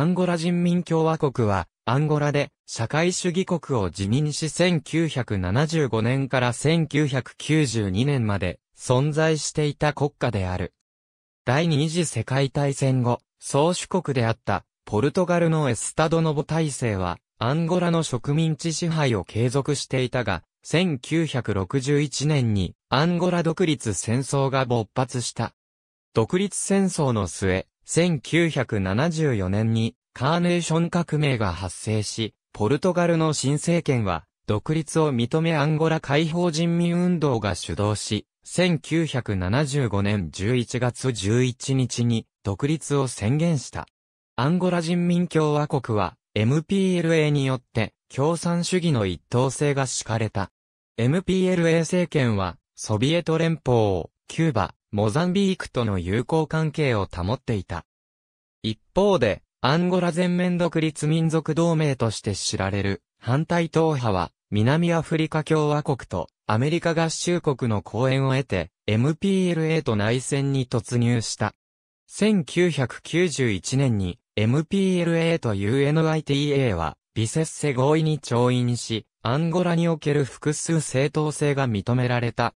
アンゴラ人民共和国は、アンゴラで社会主義国を自任し1975年から1992年まで存在していた国家である。第二次世界大戦後、宗主国であったポルトガルのエスタドノボ体制は、アンゴラの植民地支配を継続していたが、1961年にアンゴラ独立戦争が勃発した。独立戦争の末、1974年にカーネーション革命が発生し、ポルトガルの新政権は独立を認めアンゴラ解放人民運動が主導し、1975年11月11日に独立を宣言した。アンゴラ人民共和国は MPLA によって共産主義の一党性が敷かれた。MPLA 政権はソビエト連邦をキューバ、モザンビークとの友好関係を保っていた。一方で、アンゴラ全面独立民族同盟として知られる反対党派は、南アフリカ共和国とアメリカ合衆国の公演を得て、MPLA と内戦に突入した。1991年に MPLA と UNITA はビセッセ合意に調印し、アンゴラにおける複数正当性が認められた。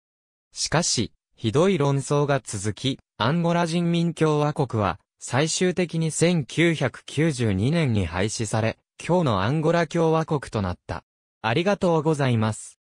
しかし、ひどい論争が続き、アンゴラ人民共和国は、最終的に1992年に廃止され、今日のアンゴラ共和国となった。ありがとうございます。